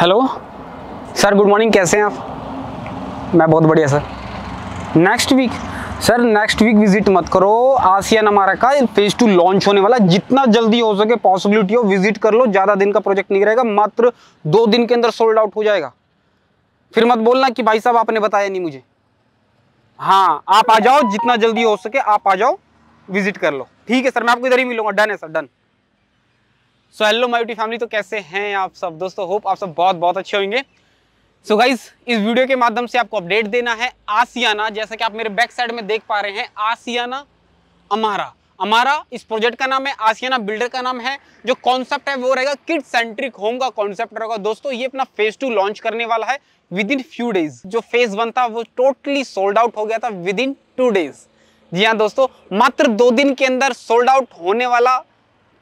hello sir good morning कैसे हैं आप मैं बहुत बढ़िया sir next week sir next week visit मत करो आसियान हमारा का फेज टू लॉन्च होने वाला जितना जल्दी हो सके पॉसिबिलिटी हो विजिट कर लो ज़्यादा दिन का प्रोजेक्ट नहीं रहेगा मात्र दो दिन के अंदर सोल्ड आउट हो जाएगा फिर मत बोलना कि भाई साहब आपने बताया नहीं मुझे हाँ आप आ जाओ जितना जल्दी हो सके आप आ जाओ विजिट कर लो ठीक है सर मैं आपको इधर ही मिलूंगा डन है sir done so hello my beauty family तो कैसे हैं आप सब दोस्तों होप आप सब बहुत बहुत अच्छे होंगे सो so गाइज इस वीडियो के माध्यम से आपको अपडेट देना है आसियाना जैसा कि आप मेरे बैक साइड में देख पा रहे हैं आसियाना अमारा अमारा इस प्रोजेक्ट का नाम है आसियाना बिल्डर का नाम है जो कॉन्सेप्ट है वो रहेगा किड सेंट्रिक होम का कॉन्सेप्ट रहेगा दोस्तों ये अपना फेज टू लॉन्च करने वाला है विद इन फ्यू डेज जो फेज वन था वो टोटली सोल्ड आउट हो गया था विद इन टू डेज जी हाँ दोस्तों मात्र दो दिन के अंदर सोल्ड आउट होने वाला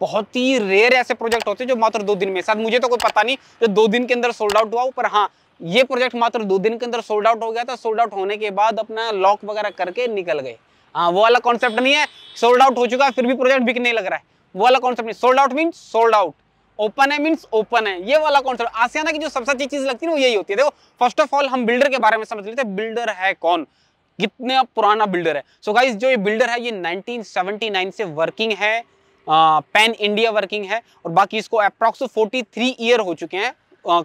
बहुत ही रेयर ऐसे प्रोजेक्ट होते हैं जो मात्र दो दिन में शायद मुझे तो कोई पता नहीं जो दो दिन के अंदर सोल्ड आउट हुआ पर हाँ ये प्रोजेक्ट मात्र दो दिन के अंदर सोल्ड आउट हो गया था सोल्ड आउट होने के बाद अपना लॉक वगैरह करके निकल गए हाँ वो वाला कॉन्सेप्ट नहीं है सोल्ड आउट हो चुका है फिर भी प्रोजेक्ट बिकने लग रहा है वो वाला कॉन्सेप्ट नहीं sold out mean sold out open है मीन्स ओपन है ये वाला कॉन्सेप्ट आसियाना की जो सबसे अच्छी चीज लगती है वो यही होती है देखो फर्स्ट ऑफ ऑल हम बिल्डर के बारे में समझ लेते हैं बिल्डर है कौन कितने पुराना बिल्डर है सो so गाइस जो ये बिल्डर है ये 1979 से वर्किंग है पैन इंडिया वर्किंग है और बाकी इसको अप्रॉक्स 43 ईयर हो चुके हैं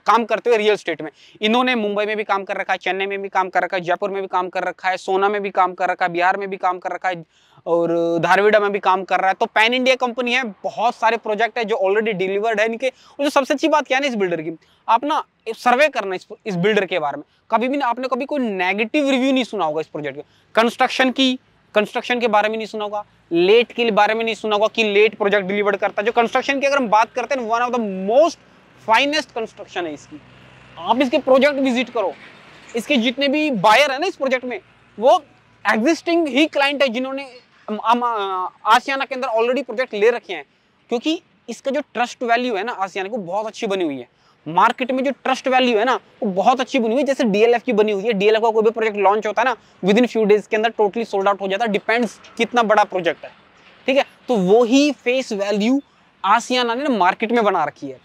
काम करते हुए रियल स्टेट में इन्होंने मुंबई में भी काम कर रखा है चेन्नई में भी काम कर रखा है जयपुर में भी काम कर रखा है सोना में भी काम कर रखा है बिहार में भी काम कर रखा है और धारवीडा में भी काम कर रहा है तो पैन इंडिया कंपनी है बहुत सारे प्रोजेक्ट है जो ऑलरेडी डिलीवर्ड है इनके और जो सबसे अच्छी बात क्या है ना इस बिल्डर की आप ना सर्वे करना इस इस बिल्डर के बारे में कभी भी ना आपने कभी कोई नेगेटिव रिव्यू नहीं सुना होगा इस प्रोजेक्ट का कंस्ट्रक्शन की कंस्ट्रक्शन के बारे में नहीं सुना होगा लेट के बारे में नहीं सुना होगा कि लेट प्रोजेक्ट डिलीवर करता है जो कंस्ट्रक्शन की अगर हम बात करते हैं one of the most finest construction है इसकी आप इसके प्रोजेक्ट विजिट करो इसके जितने भी बायर है ना इस प्रोजेक्ट में वो एग्जिस्टिंग ही क्लाइंट है जिन्होंने आसियाना के अंदर ऑलरेडी प्रोजेक्ट ले रखे हैं क्योंकि इसका जो ट्रस्ट वैल्यू है ना आसियाना को बहुत अच्छी बनी हुई है मार्केट में जो ट्रस्ट वैल्यू है ना वो बहुत अच्छी बनी हुई है जैसे डीएलएफ की बनी हुई है डीएलएफ का कोई भी प्रोजेक्ट लॉन्च होता है ना विद इन फ्यू डेज के अंदर टोटली सोल्ड आउट हो जाता है डिपेंड्स कितना बड़ा प्रोजेक्ट है ठीक है तो वो ही फेस वैल्यू आसियाना ने मार्केट में बना रखी है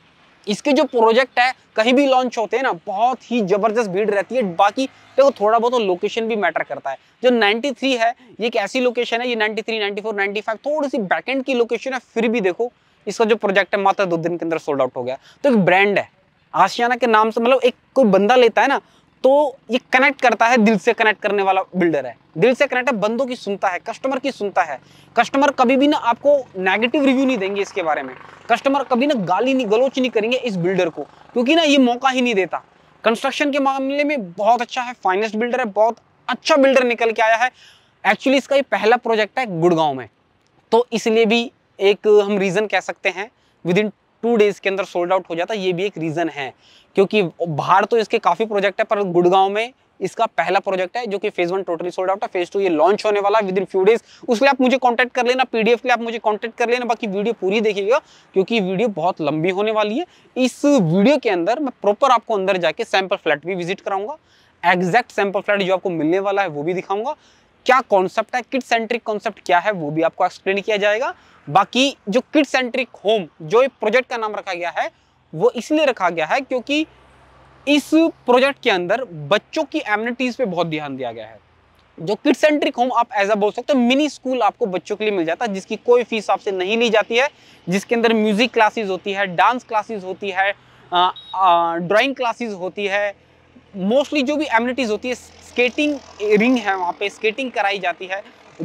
इसके जो प्रोजेक्ट है कहीं भी लॉन्च होते हैं ना बहुत ही जबरदस्त भीड़ रहती है बाकी देखो थोड़ा बहुत तो लोकेशन भी मैटर करता है जो 93 है ये एक ऐसी लोकेशन है ये 93, 94, 95 थोड़ी सी बैकेंड की लोकेशन है फिर भी देखो इसका जो प्रोजेक्ट है मात्र दो दिन के अंदर सोल्ड आउट हो गया तो एक ब्रांड है आशियाना के नाम से मतलब एक कोई बंदा लेता है ना तो ये कनेक्ट करता है दिल से कनेक्ट करने वाला बिल्डर है दिल से कनेक्ट है बंदों की सुनता है कस्टमर की सुनता है कस्टमर कभी भी ना आपको नेगेटिव रिव्यू नहीं देंगे इसके बारे में कस्टमर कभी ना गाली नहीं गलोच नहीं करेंगे इस बिल्डर को क्योंकि ना ये मौका ही नहीं देता कंस्ट्रक्शन के मामले में बहुत अच्छा है फाइनेस्ट बिल्डर है बहुत अच्छा बिल्डर निकल के आया है एक्चुअली इसका ये पहला प्रोजेक्ट है गुड़गांव में तो इसलिए भी एक हम रीज़न कह सकते हैं विद इन टू डेज के अंदर सोल्ड आउट हो जाता ये भी एक रीज़न है क्योंकि बाहर तो इसके काफ़ी प्रोजेक्ट है पर गुड़गांव में इसका पहला प्रोजेक्ट है जो कि phase one totally sold out है फेज टू ये लॉन्च होने वाला विद इन फ्यू डेज उसके लिए आप मुझे कॉन्टैक्ट कर लेना पीडीएफ के लिए आप मुझे कॉन्टैक्ट कर लेना बाकी वीडियो पूरी देखिएगा क्योंकि वीडियो बहुत लंबी होने वाली है इस वीडियो के अंदर मैं प्रॉपर आपको अंदर जाके सैंपल फ्लैट भी विजिट कराऊंगा एग्जैक्ट सैंपल फ्लैट जो आपको मिलने वाला है वो भी दिखाऊंगा क्या कॉन्सेप्ट है किट सेंट्रिक कॉन्सेप्ट क्या है वो भी आपको एक्सप्लेन किया जाएगा बाकी जो किड सेंट्रिक होम जो प्रोजेक्ट का नाम रखा गया है वो इसलिए रखा गया है क्योंकि इस प्रोजेक्ट के अंदर बच्चों की एम्यूनिटीज पे बहुत ध्यान दिया गया है जो किड सेंट्रिक होम आप एज अ बोल सकते हो मिनी स्कूल आपको बच्चों के लिए मिल जाता है जिसकी कोई फीस आपसे नहीं ली जाती है जिसके अंदर म्यूजिक क्लासेस होती है डांस क्लासेस होती है ड्राइंग क्लासेस होती है मोस्टली जो भी एम्यूनिटीज होती है स्केटिंग रिंग है वहाँ पे स्केटिंग कराई जाती है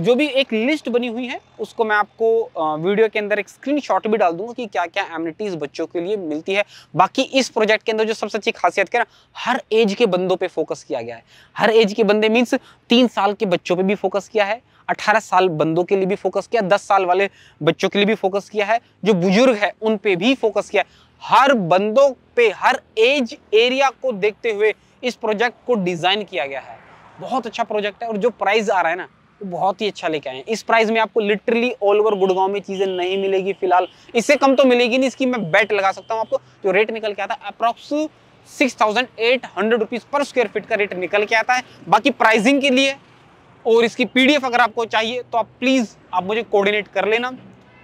जो भी एक लिस्ट बनी हुई है उसको मैं आपको वीडियो के अंदर एक स्क्रीनशॉट भी डाल दूंगा कि क्या क्या एमिनिटीज बच्चों के लिए मिलती है बाकी इस प्रोजेक्ट के अंदर जो सबसे अच्छी खासियत क्या हर एज के बंदों पे फोकस किया गया है हर एज के बंदे मीन्स तीन साल के बच्चों पे भी फोकस किया है 18 साल बंदों के लिए भी फोकस किया दस साल वाले बच्चों के लिए भी फोकस किया है जो बुजुर्ग है उन पे भी फोकस किया है हर बंदों पर हर एज एरिया को देखते हुए इस प्रोजेक्ट को डिज़ाइन किया गया है बहुत अच्छा प्रोजेक्ट है और जो प्राइस आ रहा है ना वो बहुत ही अच्छा लेके आए हैं इस प्राइस में आपको लिटरली ऑल ओवर गुड़गांव में चीज़ें नहीं मिलेगी फिलहाल इससे कम तो मिलेगी नहीं इसकी मैं बेट लगा सकता हूँ आपको जो रेट निकल के आता है approx six thousand eight hundred rupees per square feet का रेट निकल के आता है बाकी प्राइसिंग के लिए और इसकी पीडीएफ अगर आपको चाहिए तो आप प्लीज़ आप मुझे कोऑर्डिनेट कर लेना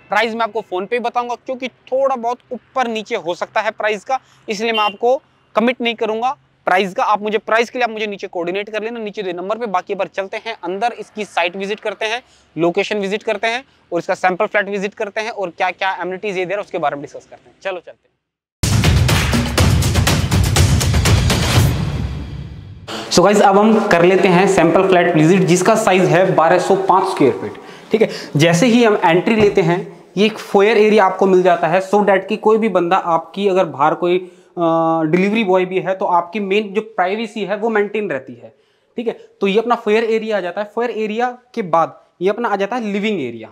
प्राइस मैं आपको फ़ोन पे बताऊंगा क्योंकि थोड़ा बहुत ऊपर नीचे हो सकता है प्राइस का इसलिए मैं आपको कमिट नहीं करूंगा प्राइस का आप मुझे प्राइस के लिए आप मुझे नीचे कोऑर्डिनेट कर लेना नीचे दे नंबर पे बाकी बार चलते हैं अंदर इसकी साइट विजिट करते हैं लोकेशन विजिट करते हैं और इसका सैंपल फ्लैट विजिट करते हैं और क्या क्या एमिनिटीज ये दे रहा है उसके बारे में डिस्कस करते हैं चलो चलते हैं सो so गाइज अब हम कर लेते हैं सैंपल फ्लैट विजिट जिसका साइज है 1205 स्क्वायर फीट ठीक है जैसे ही हम एंट्री लेते हैं ये एक फोयर एरिया आपको मिल जाता है सो so डैट कि कोई भी बंदा आपकी अगर बाहर कोई डिलीवरी बॉय भी है तो आपकी मेन जो प्राइवेसी है वो मेंटेन रहती है ठीक है तो ये अपना फेयर एरिया आ जाता है फेयर एरिया के बाद ये अपना आ जाता है लिविंग एरिया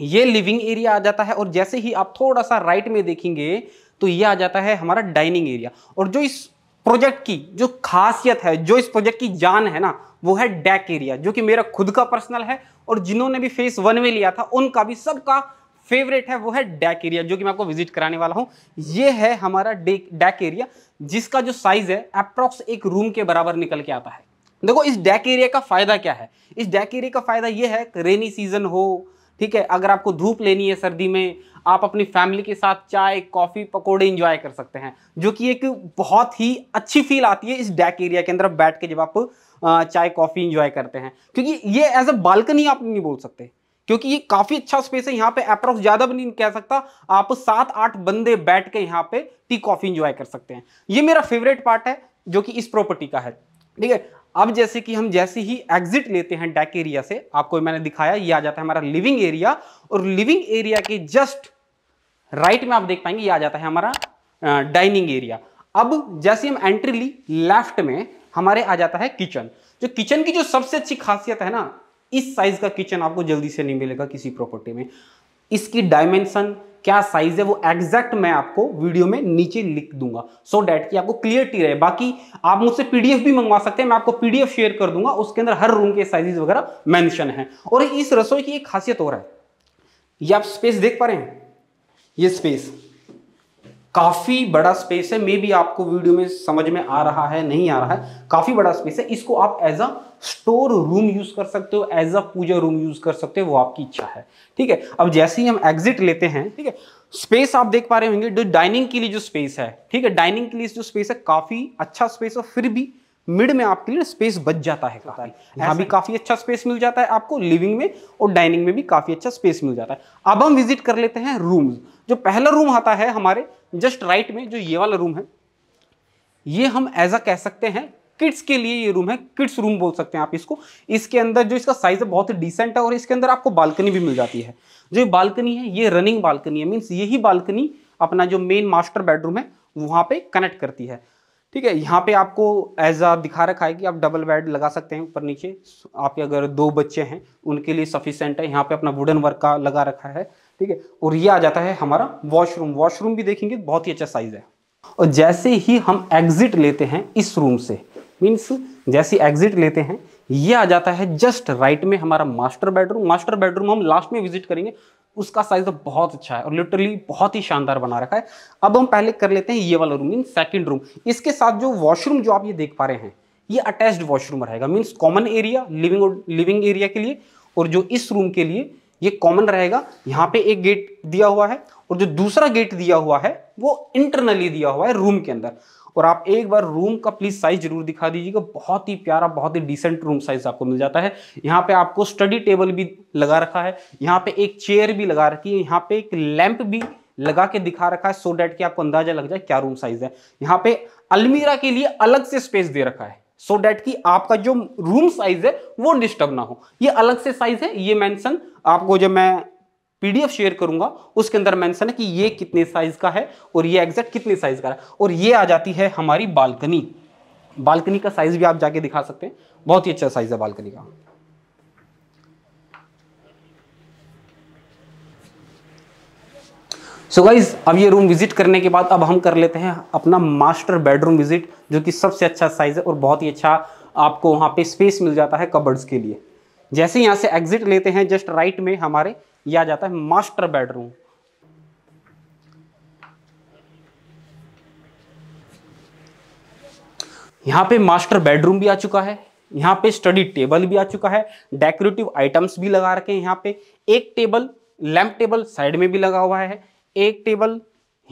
ये लिविंग एरिया आ जाता है और जैसे ही आप थोड़ा सा राइट में देखेंगे तो ये आ जाता है हमारा डाइनिंग एरिया और जो इस प्रोजेक्ट की जो खासियत है जो इस प्रोजेक्ट की जान है ना वो है डेक एरिया जो कि मेरा खुद का पर्सनल है और जिन्होंने भी फेस वन में लिया था उनका भी सबका फेवरेट है वो है डैक एरिया जो कि मैं आपको विजिट कराने वाला हूँ ये है हमारा डैक एरिया जिसका जो साइज़ है अप्रॉक्स एक रूम के बराबर निकल के आता है देखो इस डैक एरिया का फ़ायदा क्या है इस डैक एरिया का फ़ायदा ये है रेनी सीजन हो ठीक है अगर आपको धूप लेनी है सर्दी में आप अपनी फैमिली के साथ चाय कॉफ़ी पकोड़े इंजॉय कर सकते हैं जो कि एक बहुत ही अच्छी फील आती है इस डैक एरिया के अंदर बैठ के जब आप चाय कॉफ़ी इंजॉय करते हैं क्योंकि ये एज अ बालकनी आप नहीं बोल सकते क्योंकि ये काफी अच्छा स्पेस है यहाँ पे अप्रोक्स ज्यादा भी नहीं कह सकता आप सात आठ बंदे बैठ के यहाँ पे टी कॉफी इंजॉय कर सकते हैं ये मेरा फेवरेट पार्ट है जो कि इस प्रॉपर्टी का है ठीक है अब जैसे कि हम जैसे ही एग्जिट लेते हैं डेक एरिया से आपको मैंने दिखाया ये आ जाता है हमारा लिविंग एरिया और लिविंग एरिया के जस्ट राइट में आप देख पाएंगे ये आ जाता है हमारा डाइनिंग एरिया अब जैसे हम एंट्री ली लेफ्ट में हमारे आ जाता है किचन जो किचन की जो सबसे अच्छी खासियत है ना इस साइज का किचन आपको जल्दी से नहीं मिलेगा किसी प्रॉपर्टी में इसकी डायमेंशन क्या साइज है वो एग्जैक्ट मैं आपको वीडियो में नीचे लिख दूंगा सो so डैट कि आपको क्लियरिटी रहे बाकी आप मुझसे पीडीएफ भी मंगवा सकते हैं मैं आपको पीडीएफ शेयर कर दूंगा उसके अंदर हर रूम के साइजेस वगैरह मेंशन है और इस रसोई की एक खासियत हो रहा है ये आप स्पेस देख पा रहे हैं ये स्पेस काफ़ी बड़ा स्पेस है मे भी आपको वीडियो में समझ में आ रहा है नहीं आ रहा है काफ़ी बड़ा स्पेस है इसको आप as a store room use कर सकते हो as a puja room use कर सकते हो वो आपकी इच्छा है ठीक है अब जैसे ही हम एग्जिट लेते हैं ठीक है स्पेस आप देख पा रहे होंगे जो डाइनिंग के लिए जो स्पेस है ठीक है डाइनिंग के लिए जो स्पेस है काफ़ी अच्छा स्पेस और फिर भी मिड में आपके लिए स्पेस बच जाता है काफी यहाँ भी काफी अच्छा स्पेस मिल जाता है आपको लिविंग में और डाइनिंग में भी काफी अच्छा स्पेस मिल जाता है अब हम विजिट कर लेते हैं रूम्स जो पहला रूम आता है हमारे जस्ट राइट में जो ये वाला रूम है ये हम एज अ कह सकते हैं किड्स के लिए ये रूम है किड्स रूम बोल सकते हैं आप इसको इसके अंदर जो इसका साइज है बहुत ही डिसेंट है और इसके अंदर आपको बालकनी भी मिल जाती है जो ये बालकनी है ये रनिंग बालकनी है मीन्स यही बालकनी अपना जो मेन मास्टर बेडरूम है वहाँ पे कनेक्ट करती है ठीक है यहाँ पे आपको एज आ दिखा रखा है कि आप डबल बेड लगा सकते हैं ऊपर नीचे आपके अगर दो बच्चे हैं उनके लिए सफिशेंट है यहाँ पे अपना वुडन वर्क का लगा रखा है ठीक है और ये आ जाता है हमारा वॉशरूम वॉशरूम भी देखेंगे बहुत ही अच्छा साइज है और जैसे ही हम एग्जिट लेते हैं इस रूम से मीन्स जैसे एग्जिट लेते हैं ये आ जाता है जस्ट राइट में हमारा मास्टर बेडरूम मास्टर बेडरूम हम लास्ट में विजिट करेंगे उसका साइज तो बहुत अच्छा है और लिटरली बहुत ही शानदार बना रखा है अब हम पहले कर लेते हैं ये वाला रूम मीन सेकंड रूम इसके साथ जो वॉशरूम जो आप ये देख पा रहे हैं ये अटैच्ड वॉशरूम रहेगा means common area living living area के लिए और जो इस रूम के लिए ये कॉमन रहेगा यहाँ पे एक गेट दिया हुआ है और जो दूसरा गेट दिया हुआ है वो इंटरनली दिया हुआ है रूम के अंदर और आप एक बार रूम का प्लीज साइज जरूर दिखा दीजिएगा बहुत ही प्यारा बहुत ही डिसेंट रूम साइज आपको मिल जाता है यहाँ पे आपको स्टडी टेबल भी लगा रखा है यहाँ पे एक चेयर भी लगा रखी है यहाँ पे एक लैंप भी लगा के दिखा रखा है सो डेट कि आपको अंदाजा लग जाए क्या रूम साइज है यहाँ पे अलमीरा के लिए अलग से स्पेस दे रखा है सो so डैट कि आपका जो रूम साइज है वो डिस्टर्ब ना हो ये अलग से साइज है ये मेंशन आपको जब मैं पीडीएफ शेयर करूंगा उसके अंदर मेंशन है कि ये कितने साइज का है और ये एग्जैक्ट कितने साइज का है और ये आ जाती है हमारी बालकनी बालकनी का साइज भी आप जाके दिखा सकते हैं बहुत ही अच्छा साइज है बालकनी का सो so गाइज अब ये रूम विजिट करने के बाद अब हम कर लेते हैं अपना मास्टर बेडरूम विजिट जो कि सबसे अच्छा साइज़ है और बहुत ही अच्छा आपको वहाँ पे स्पेस मिल जाता है कबर्ड्स के लिए जैसे यहाँ से एग्जिट लेते हैं जस्ट राइट में हमारे ये आ जाता है मास्टर बेडरूम यहाँ पे मास्टर बेडरूम भी आ चुका है यहाँ पे स्टडी टेबल भी आ चुका है डेकोरेटिव आइटम्स भी लगा रखे हैं यहाँ पे एक टेबल लैम्प टेबल साइड में भी लगा हुआ है एक टेबल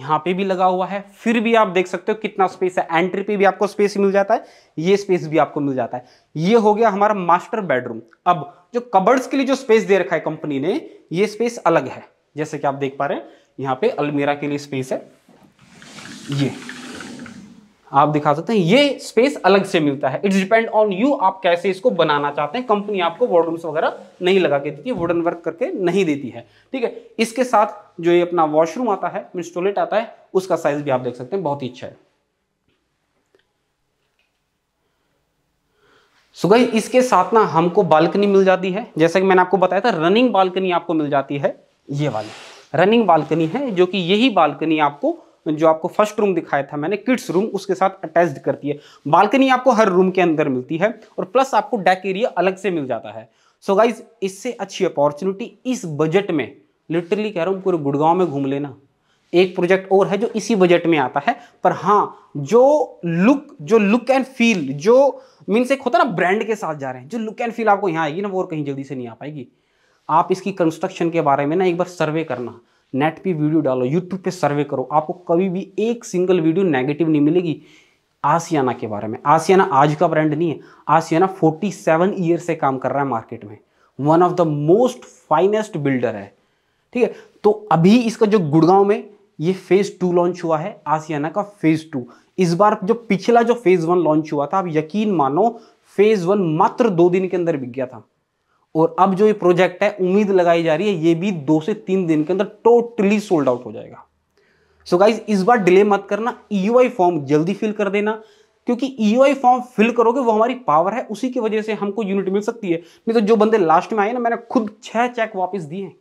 यहाँ पे भी लगा हुआ है फिर भी आप देख सकते हो कितना स्पेस है एंट्री पे भी आपको स्पेस मिल जाता है ये स्पेस भी आपको मिल जाता है ये हो गया हमारा मास्टर बेडरूम अब जो कबर्ड्स के लिए जो स्पेस दे रखा है कंपनी ने ये स्पेस अलग है जैसे कि आप देख पा रहे हैं यहाँ पे अलमीरा के लिए स्पेस है ये आप दिखा सकते हैं ये स्पेस अलग से मिलता है इट्स डिपेंड ऑन यू आप कैसे इसको बनाना चाहते हैं कंपनी आपको वॉडरूम्स वगैरह नहीं लगा के देती है वुडन वर्क करके नहीं देती है ठीक है इसके साथ जो ये अपना वॉशरूम आता है मीन टॉयलेट आता है उसका साइज भी आप देख सकते हैं बहुत ही अच्छा है सो so इसके साथ ना हमको बालकनी मिल जाती है जैसा कि मैंने आपको बताया था रनिंग बालकनी आपको मिल जाती है ये वाली रनिंग बालकनी है जो कि यही बालकनी आपको जो आपको फर्स्ट रूम दिखाया था मैंने किड्स रूम उसके साथ अटैच करती है बालकनी आपको हर रूम के अंदर मिलती है और प्लस आपको डेक एरिया अलग से मिल जाता है सो so गाइज इससे अच्छी अपॉर्चुनिटी इस बजट में लिटरली कह रहा हूँ पूरे गुड़गांव में घूम लेना एक प्रोजेक्ट और है जो इसी बजट में आता है पर हाँ जो लुक जो लुक एंड फील जो मीन्स एक होता है ना ब्रांड के साथ जा रहे हैं जो लुक एंड फील आपको यहाँ आएगी ना वो और कहीं जल्दी से नहीं आ पाएगी आप इसकी कंस्ट्रक्शन के बारे में ना एक बार सर्वे करना नेट पे वीडियो डालो यूट्यूब पे सर्वे करो आपको कभी भी एक सिंगल वीडियो नेगेटिव नहीं मिलेगी आसियाना के बारे में आसियाना आज का ब्रांड नहीं है आसियाना 47 ईयर से काम कर रहा है मार्केट में one of the most finest builder है ठीक है तो अभी इसका जो गुड़गांव में ये फेज टू लॉन्च हुआ है आसियाना का फेज टू इस बार जो पिछला जो फेज वन लॉन्च हुआ था आप यकीन मानो फेज वन मात्र दो दिन के अंदर बिक गया था और अब जो ये प्रोजेक्ट है उम्मीद लगाई जा रही है ये भी दो से तीन दिन के अंदर टोटली सोल्ड आउट हो जाएगा सो so गाइज इस बार डिले मत करना ई e फॉर्म जल्दी फिल कर देना क्योंकि ई फॉर्म फिल करोगे वो हमारी पावर है उसी की वजह से हमको यूनिट मिल सकती है नहीं तो जो बंदे लास्ट में आए ना मैंने खुद छह चेक वापस दिए हैं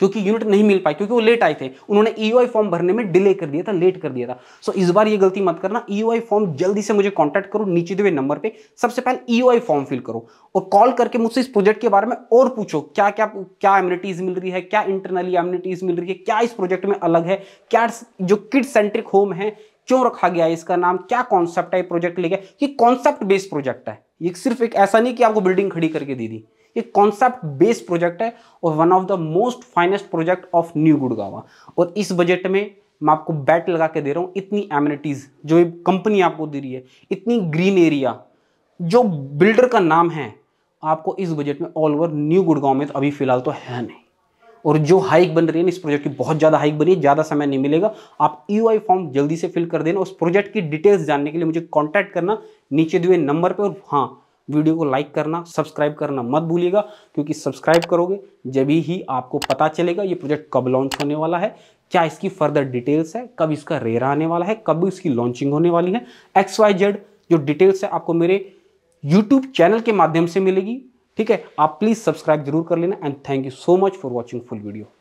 क्योंकि यूनिट नहीं मिल पाई क्योंकि वो लेट आए थे उन्होंने ईओआई e फॉर्म भरने में डिले कर दिया था लेट कर दिया था सो so, इस बार ये गलती मत करना ईओआई e फॉर्म जल्दी से मुझे कॉन्टैक्ट करो नीचे दिए नंबर पर सबसे पहले ई फॉर्म फिल करो और कॉल करके मुझसे इस प्रोजेक्ट के बारे में और पूछो क्या क्या क्या एम्यूनिटीज मिल रही है क्या इंटरनली एम्यूनिटीज मिल रही है क्या इस प्रोजेक्ट में अलग है क्या जो किड सेंट्रिक होम है क्यों रखा गया है इसका नाम क्या कॉन्सेप्ट है प्रोजेक्ट लेके ये कॉन्सेप्ट बेस्ड प्रोजेक्ट है ये सिर्फ एक ऐसा नहीं कि आपको बिल्डिंग खड़ी करके दे दी, दी ये कॉन्सेप्ट बेस्ड प्रोजेक्ट है और one of the most finest project of New Gurgaon और इस बजट में मैं आपको बैट लगा के दे रहा हूँ इतनी एमिनिटीज़ जो ये कंपनी आपको दे रही है इतनी ग्रीन एरिया जो बिल्डर का नाम है आपको इस बजट में ऑल ओवर न्यू गुड़गांव में तो अभी फिलहाल तो है नहीं और जो हाइक बन रही है ना इस प्रोजेक्ट की बहुत ज़्यादा हाइक बनी है ज़्यादा समय नहीं मिलेगा आप ई फॉर्म जल्दी से फिल कर देना उस प्रोजेक्ट की डिटेल्स जानने के लिए मुझे कॉन्टैक्ट करना नीचे दिए नंबर पर और हाँ वीडियो को लाइक करना सब्सक्राइब करना मत भूलिएगा क्योंकि सब्सक्राइब करोगे जब ही आपको पता चलेगा ये प्रोजेक्ट कब लॉन्च होने वाला है क्या इसकी फर्दर डिटेल्स है कब इसका रेरा आने वाला है कब इसकी लॉन्चिंग होने वाली है एक्स वाई जेड जो डिटेल्स है आपको मेरे यूट्यूब चैनल के माध्यम से मिलेगी ठीक है आप प्लीज़ सब्सक्राइब जरूर कर लेना and thank you so much for watching full video